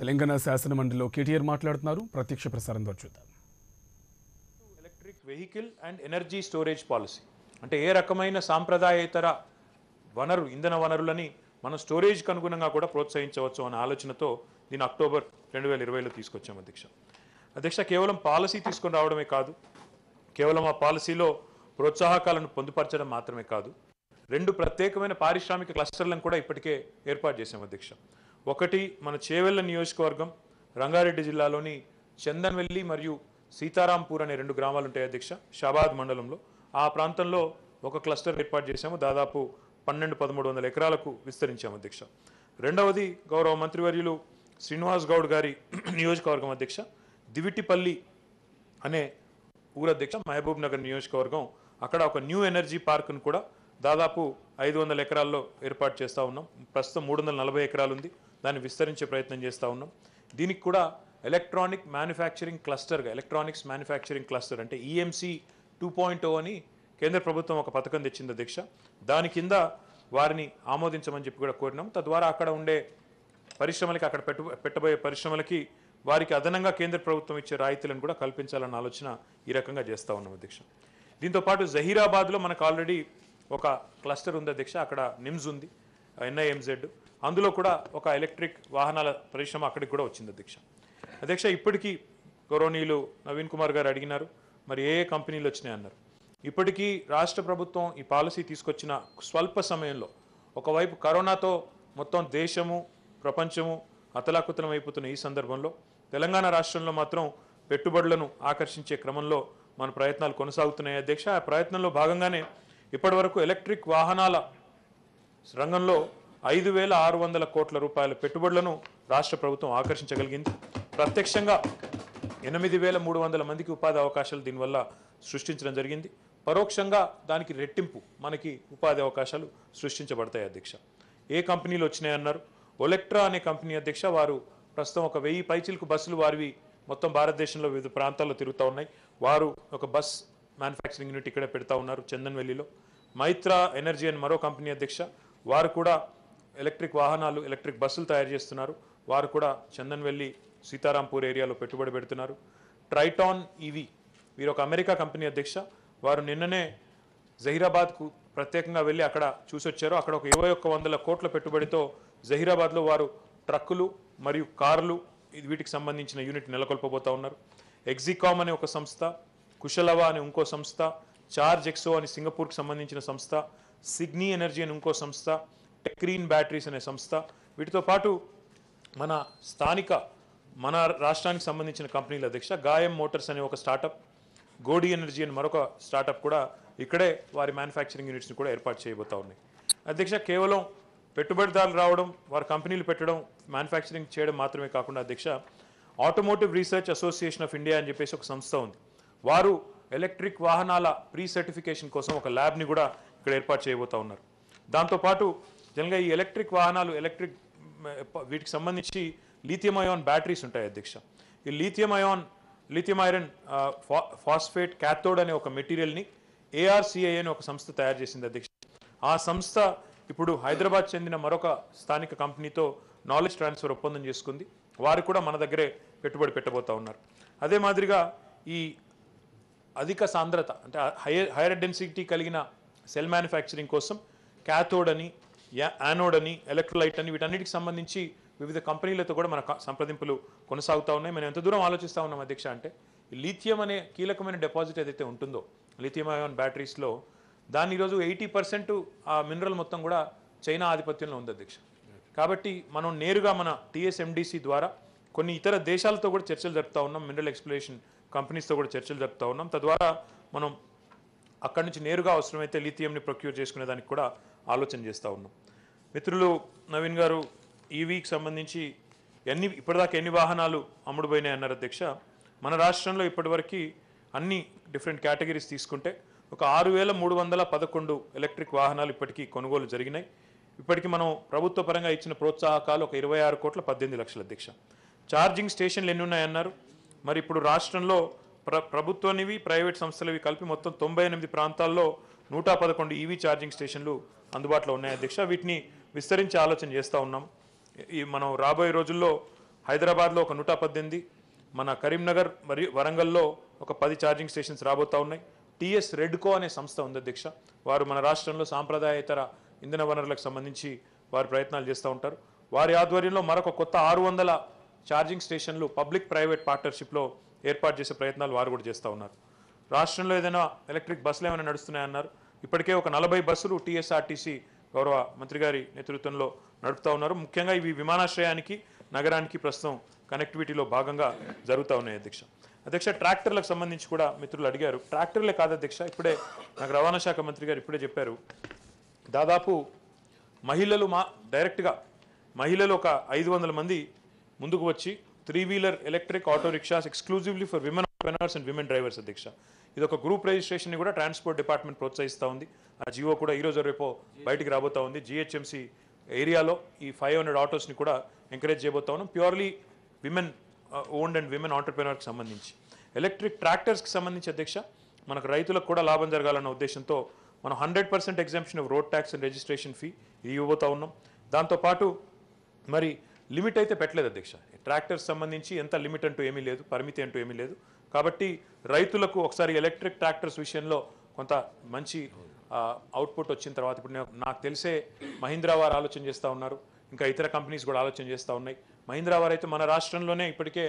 తెలంగాణ శాసన మండలిలో కేటీఆర్ మాట్లాడుతున్నారు ప్రత్యక్ష ప్రసారం ద్వారా చూద్దాం electric vehicle and energy storage policy అంటే ఏ రకమైన సాంప్రదాయేతర వనరు ఇంధన వనరులని మనం స్టోరేజ్కి అనుగుణంగా కూడా ప్రోత్సహించవచ్చు అనే ఆలోచనతో దీని అక్టోబర్ రెండు వేల ఇరవైలో తీసుకొచ్చాం అధ్యక్ష అధ్యక్ష కేవలం పాలసీ తీసుకొని రావడమే కాదు కేవలం ఆ పాలసీలో ప్రోత్సాహకాలను పొందుపరచడం మాత్రమే కాదు రెండు ప్రత్యేకమైన పారిశ్రామిక క్లస్టర్లను కూడా ఇప్పటికే ఏర్పాటు చేశాం అధ్యక్ష ఒకటి మన చేవెళ్ల నియోజకవర్గం రంగారెడ్డి జిల్లాలోని చందన్వెల్లి మరియు సీతారాంపూర్ అనే రెండు గ్రామాలు ఉంటాయి అధ్యక్ష షాబాద్ మండలంలో ఆ ప్రాంతంలో ఒక క్లస్టర్ ఏర్పాటు చేశాము దాదాపు పన్నెండు పదమూడు వందల ఎకరాలకు విస్తరించాము అధ్యక్ష రెండవది గౌరవ మంత్రివర్యులు శ్రీనివాస్ గౌడ్ గారి నియోజకవర్గం అధ్యక్ష దివిటిపల్లి అనే ఊరు అధ్యక్ష మహబూబ్ నగర్ నియోజకవర్గం అక్కడ ఒక న్యూ ఎనర్జీ పార్క్ను కూడా దాదాపు ఐదు వందల ఎకరాల్లో ఏర్పాటు చేస్తూ ఉన్నాం ప్రస్తుతం మూడు వందల నలభై ఎకరాలు ఉంది దాన్ని విస్తరించే ప్రయత్నం చేస్తూ ఉన్నాం దీనికి కూడా ఎలక్ట్రానిక్ మ్యానుఫ్యాక్చరింగ్ క్లస్టర్గా ఎలక్ట్రానిక్స్ మ్యానుఫ్యాక్చరింగ్ క్లస్టర్ అంటే ఈఎంసీ టూ పాయింట్ ఓ అని కేంద్ర ప్రభుత్వం ఒక పథకం తెచ్చింది అధ్యక్ష దాని కింద వారిని ఆమోదించమని చెప్పి కూడా కోరినాం తద్వారా అక్కడ ఉండే పరిశ్రమలకి అక్కడ పెట్టు పెట్టబోయే పరిశ్రమలకి వారికి అదనంగా కేంద్ర ప్రభుత్వం ఇచ్చే రాయితీలను కూడా కల్పించాలన్న ఆలోచన ఈ రకంగా చేస్తూ ఉన్నాం అధ్యక్ష దీంతోపాటు జహీరాబాద్లో మనకు ఆల్రెడీ ఒక క్లస్టర్ ఉంది అధ్యక్ష అక్కడ నిమ్స్ ఉంది ఎన్ఐఎంజెడ్ అందులో కూడా ఒక ఎలక్ట్రిక్ వాహనాల పరిశ్రమ అక్కడికి కూడా వచ్చింది అధ్యక్ష అధ్యక్ష ఇప్పటికీ గౌరవనీయులు నవీన్ కుమార్ గారు అడిగినారు మరి ఏ ఏ కంపెనీలు వచ్చినాయి అన్నారు ఇప్పటికీ రాష్ట్ర ప్రభుత్వం ఈ పాలసీ తీసుకొచ్చిన స్వల్ప సమయంలో ఒకవైపు కరోనాతో మొత్తం దేశము ప్రపంచము అతలాకుతలం అయిపోతున్న ఈ సందర్భంలో తెలంగాణ రాష్ట్రంలో మాత్రం పెట్టుబడులను ఆకర్షించే క్రమంలో మన ప్రయత్నాలు కొనసాగుతున్నాయి అధ్యక్ష ఆ ప్రయత్నంలో భాగంగానే ఇప్పటి వరకు ఎలక్ట్రిక్ వాహనాల రంగంలో ఐదు వేల ఆరు వందల కోట్ల రూపాయల పెట్టుబడులను రాష్ట్ర ప్రభుత్వం ఆకర్షించగలిగింది ప్రత్యక్షంగా ఎనిమిది వేల మూడు వందల మందికి ఉపాధి అవకాశాలు దీనివల్ల సృష్టించడం జరిగింది పరోక్షంగా దానికి రెట్టింపు మనకి ఉపాధి అవకాశాలు సృష్టించబడతాయి అధ్యక్ష ఏ కంపెనీలు వచ్చినాయన్నారు ఒలెక్ట్రా అనే కంపెనీ అధ్యక్ష వారు ప్రస్తుతం ఒక వెయ్యి పైచిలకు బస్సులు వారివి మొత్తం భారతదేశంలో వివిధ ప్రాంతాల్లో తిరుగుతూ ఉన్నాయి వారు ఒక బస్ మ్యానుఫ్యాక్చరింగ్ యూనిట్ ఇక్కడే పెడతా ఉన్నారు చందన్వెల్లిలో మైత్రా ఎనర్జీ అని మరో కంపెనీ అధ్యక్ష వారు కూడా ఎలక్ట్రిక్ వాహనాలు ఎలక్ట్రిక్ బస్సులు తయారు చేస్తున్నారు వారు కూడా చందన్వెల్లి సీతారాంపూర్ ఏరియాలో పెట్టుబడి పెడుతున్నారు ట్రైటాన్ ఈవీ వీరు ఒక అమెరికా కంపెనీ అధ్యక్ష వారు నిన్ననే జహీరాబాద్కు ప్రత్యేకంగా వెళ్ళి అక్కడ చూసొచ్చారు అక్కడ ఒక ఇరవై ఒక్క వందల కోట్ల పెట్టుబడితో జహీరాబాద్లో వారు ట్రక్కులు మరియు కార్లు వీటికి సంబంధించిన యూనిట్ నెలకొల్పబోతా ఉన్నారు ఎగ్జికామ్ అనే ఒక సంస్థ కుశలవ అని ఇంకో సంస్థ చార్జ్ ఎక్సో అని సింగపూర్కి సంబంధించిన సంస్థ సిగ్నీ ఎనర్జీ అని ఇంకో సంస్థ టెక్రీన్ బ్యాటరీస్ అనే సంస్థ వీటితో పాటు మన స్థానిక మన రాష్ట్రానికి సంబంధించిన కంపెనీల అధ్యక్ష గాయం మోటార్స్ అనే ఒక స్టార్టప్ గోడీ ఎనర్జీ అని మరొక స్టార్టప్ కూడా ఇక్కడే వారి మ్యానుఫ్యాక్చరింగ్ యూనిట్స్ని కూడా ఏర్పాటు చేయబోతా ఉన్నాయి అధ్యక్ష కేవలం పెట్టుబడిదారులు రావడం వారి కంపెనీలు పెట్టడం మ్యానుఫ్యాక్చరింగ్ చేయడం మాత్రమే కాకుండా అధ్యక్ష automotive research association of India అని చెప్పేసి ఒక సంస్థ ఉంది వారు ఎలక్ట్రిక్ వాహనాల ప్రీ సర్టిఫికేషన్ కోసం ఒక ల్యాబ్ని కూడా ఇక్కడ ఏర్పాటు చేయబోతూ ఉన్నారు దాంతోపాటు జనరల్గా ఈ ఎలక్ట్రిక్ వాహనాలు ఎలక్ట్రిక్ వీటికి సంబంధించి లీథియం అయాన్ బ్యాటరీస్ ఉంటాయి అధ్యక్ష ఈ lithium ion lithium iron phosphate cathode అనే ఒక మెటీరియల్ని ఏఆర్సీఐ అనే ఒక సంస్థ తయారు చేసింది అధ్యక్ష ఆ సంస్థ ఇప్పుడు హైదరాబాద్ చెందిన మరొక స్థానిక కంపెనీతో నాలెడ్జ్ ట్రాన్స్ఫర్ ఒప్పందం చేసుకుంది వారు కూడా మన దగ్గరే పెట్టుబడి పెట్టబోతా ఉన్నారు అదే మాదిరిగా ఈ అధిక సాంద్రత అంటే హైయర్ హైయర్ డెన్సిటీ కలిగిన సెల్ మ్యానుఫ్యాక్చరింగ్ కోసం క్యాథోడ్ అని యానోడ్ అని ఎలక్ట్రోలైట్ అని వీటన్నిటికి సంబంధించి వివిధ కంపెనీలతో కూడా మన సంప్రదింపులు కొనసాగుతూ ఉన్నాయి మనం ఎంత దూరం ఆలోచిస్తూ ఉన్నాం అధ్యక్ష అంటే లిథియం అనే కీలకమైన డిపాజిట్ ఏదైతే ఉంటుందో లిథియం అయాన్ బ్యాటరీస్లో దాన్ని ఈరోజు ఎయిటీ పర్సెంట్ ఆ మినరల్ మొత్తం కూడా చైనా ఆధిపత్యంలో ఉంది అధ్యక్ష కాబట్టి మనం నేరుగా మన టీఎస్ఎండిసి ద్వారా కొన్ని ఇతర దేశాలతో కూడా చర్చలు జరుపుతూ ఉన్నాం మినరల్ ఎక్స్ప్లోరేషన్ కంపెనీస్తో కూడా చర్చలు జరుపుతూ ఉన్నాం తద్వారా మనం అక్కడి నుంచి నేరుగా అవసరమైతే లిథియంని ప్రొక్యూర్ చేసుకునే దానికి కూడా ఆలోచన చేస్తూ ఉన్నాం మిత్రులు నవీన్ గారు ఈ వీక్ సంబంధించి ఎన్ని ఇప్పటిదాకా ఎన్ని వాహనాలు అమ్ముడుపోయినాయి అన్నారు అధ్యక్ష మన రాష్ట్రంలో ఇప్పటివరకు అన్ని డిఫరెంట్ కేటగిరీస్ తీసుకుంటే ఒక ఆరు వేల మూడు వందల పదకొండు ఎలక్ట్రిక్ వాహనాలు ఇప్పటికీ కొనుగోలు జరిగినాయి ఇప్పటికీ మనం ప్రభుత్వ పరంగా ఇచ్చిన ప్రోత్సాహకాలు ఒక ఇరవై ఆరు కోట్ల పద్దెనిమిది లక్షల అధ్యక్ష ఛార్జింగ్ స్టేషన్లు ఎన్ని ఉన్నాయన్నారు మరి ఇప్పుడు రాష్ట్రంలో ప్ర ప్రభుత్వనివి ప్రైవేట్ సంస్థలవి కలిపి మొత్తం తొంభై ఎనిమిది ప్రాంతాల్లో నూట పదకొండు ఈవీ ఛార్జింగ్ స్టేషన్లు అందుబాటులో ఉన్నాయి అధ్యక్ష వీటిని విస్తరించి ఆలోచన చేస్తూ ఉన్నాం ఈ మనం రాబోయే రోజుల్లో హైదరాబాద్లో ఒక నూట పద్దెనిమిది మన కరీంనగర్ మరియు వరంగల్లో ఒక పది ఛార్జింగ్ స్టేషన్స్ రాబోతూ ఉన్నాయి టీఎస్ రెడ్కో అనే సంస్థ ఉంది అధ్యక్ష వారు మన రాష్ట్రంలో సాంప్రదాయేతర ఇంధన వనరులకు సంబంధించి వారు ప్రయత్నాలు చేస్తూ ఉంటారు వారి ఆధ్వర్యంలో మరొక కొత్త ఆరు వందల ఛార్జింగ్ స్టేషన్లు పబ్లిక్ ప్రైవేట్ పార్ట్నర్షిప్లో ఏర్పాటు చేసే ప్రయత్నాలు వారు కూడా చేస్తూ ఉన్నారు రాష్ట్రంలో ఏదైనా ఎలక్ట్రిక్ బస్సులు ఏమైనా నడుస్తున్నాయన్నారు ఇప్పటికే ఒక నలభై బస్సులు టీఎస్ఆర్టీసీ గౌరవ మంత్రి గారి నేతృత్వంలో నడుపుతూ ఉన్నారు ముఖ్యంగా ఇవి విమానాశ్రయానికి నగరానికి ప్రస్తుతం కనెక్టివిటీలో భాగంగా జరుగుతూ ఉన్నాయి అధ్యక్ష అధ్యక్ష ట్రాక్టర్లకు సంబంధించి కూడా మిత్రులు అడిగారు ట్రాక్టర్లే కాదు అధ్యక్ష ఇప్పుడే నాకు రవాణా శాఖ మంత్రి గారు ఇప్పుడే చెప్పారు దాదాపు మహిళలు మా డైరెక్ట్గా మహిళలు ఒక ఐదు వందల మంది ముందుకు వచ్చి three wheeler electric auto rickshaws exclusively for women auto owners and women drivers అధ్యక్ష ఇది ఒక గ్రూప్ రిజిస్ట్రేషన్ కూడా ట్రాన్స్పోర్ట్ డిపార్ట్మెంట్ ప్రోత్సహిస్తూ ఉంది ఆ జియో కూడా ఈరోజు రేపో బయటికి రాబోతా ఉంది జిహెచ్ఎంసి ఏరియాలో ఈ ఫైవ్ హండ్రెడ్ ఆటోస్ని కూడా ఎంకరేజ్ చేయబోతా ఉన్నాం purely women owned and women ఆంటర్ప్రినర్కి సంబంధించి ఎలక్ట్రిక్ ట్రాక్టర్స్కి సంబంధించి అధ్యక్ష మనకు రైతులకు కూడా లాభం జరగాలన్న ఉద్దేశంతో మనం hundred percent exemption of road tax and registration fee ఇది ఇవ్వబోతా ఉన్నాం దాంతోపాటు మరి లిమిట్ అయితే పెట్టలేదు అధ్యక్ష ట్రాక్టర్ సంబంధించి ఎంత లిమిట్ అంటూ ఏమీ లేదు పరిమితి అంటూ ఏమీ లేదు కాబట్టి రైతులకు ఒకసారి ఎలక్ట్రిక్ ట్రాక్టర్స్ విషయంలో కొంత మంచి అవుట్పుట్ వచ్చిన తర్వాత ఇప్పుడు నాకు తెలిసే మహీంద్రా వారు ఆలోచన చేస్తూ ఉన్నారు ఇంకా ఇతర కంపెనీస్ కూడా ఆలోచన చేస్తూ ఉన్నాయి మహీంద్రా వారు అయితే మన రాష్ట్రంలోనే ఇప్పటికే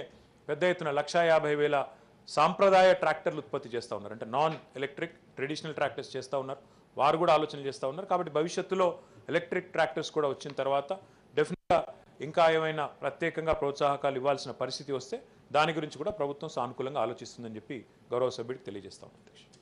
పెద్ద ఎత్తున లక్షా యాభై వేల సాంప్రదాయ ట్రాక్టర్లు ఉత్పత్తి చేస్తూ ఉన్నారు అంటే నాన్ ఎలక్ట్రిక్ ట్రెడిషనల్ ట్రాక్టర్స్ చేస్తూ ఉన్నారు వారు కూడా ఆలోచన చేస్తూ ఉన్నారు కాబట్టి భవిష్యత్తులో ఎలక్ట్రిక్ ట్రాక్టర్స్ కూడా వచ్చిన తర్వాత ఇంకా ఏమైనా ప్రత్యేకంగా ప్రోత్సాహకాలు ఇవ్వాల్సిన పరిస్థితి వస్తే దాని గురించి కూడా ప్రభుత్వం సానుకూలంగా ఆలోచిస్తుందని చెప్పి గౌరవ సభ్యుడికి తెలియజేస్తాం అధ్యక్ష